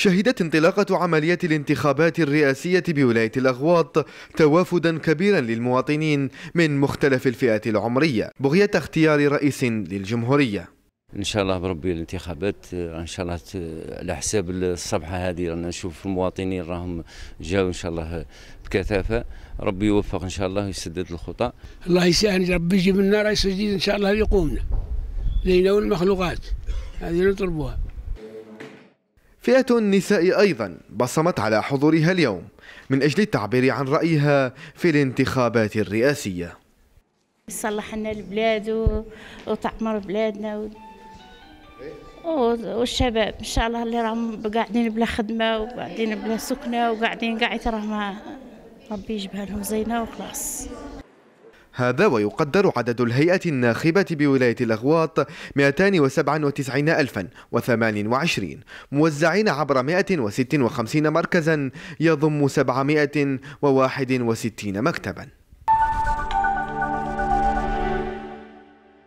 شهدت انطلاقة عملية الانتخابات الرئاسية بولاية الأغواط توافدا كبيرا للمواطنين من مختلف الفئات العمرية بغية اختيار رئيس للجمهورية ان شاء الله بربي الانتخابات ان شاء الله على حساب الصبحه هذه رانا نشوف المواطنين راهم جاوا ان شاء الله بكثافه ربي يوفق ان شاء الله ويسدد الخطى الله يسهل ربي يجيب لنا رئيس جديد ان شاء الله يقومنا لينا والمخلوقات هذه نطلبوها فئة النساء أيضا بصمت على حضورها اليوم من أجل التعبير عن رأيها في الانتخابات الرئاسية صلح لنا البلاد وتعمر بلادنا والشباب ان شاء الله اللي راهم قاعدين بلا خدمه وقاعدين بلا سكنه وقاعدين قاعد راهم ربي يجبها لهم زينه وخلاص هذا ويقدر عدد الهيئة الناخبة بولاية الأغواط 297,028 موزعين عبر 156 مركزا يضم 761 مكتبا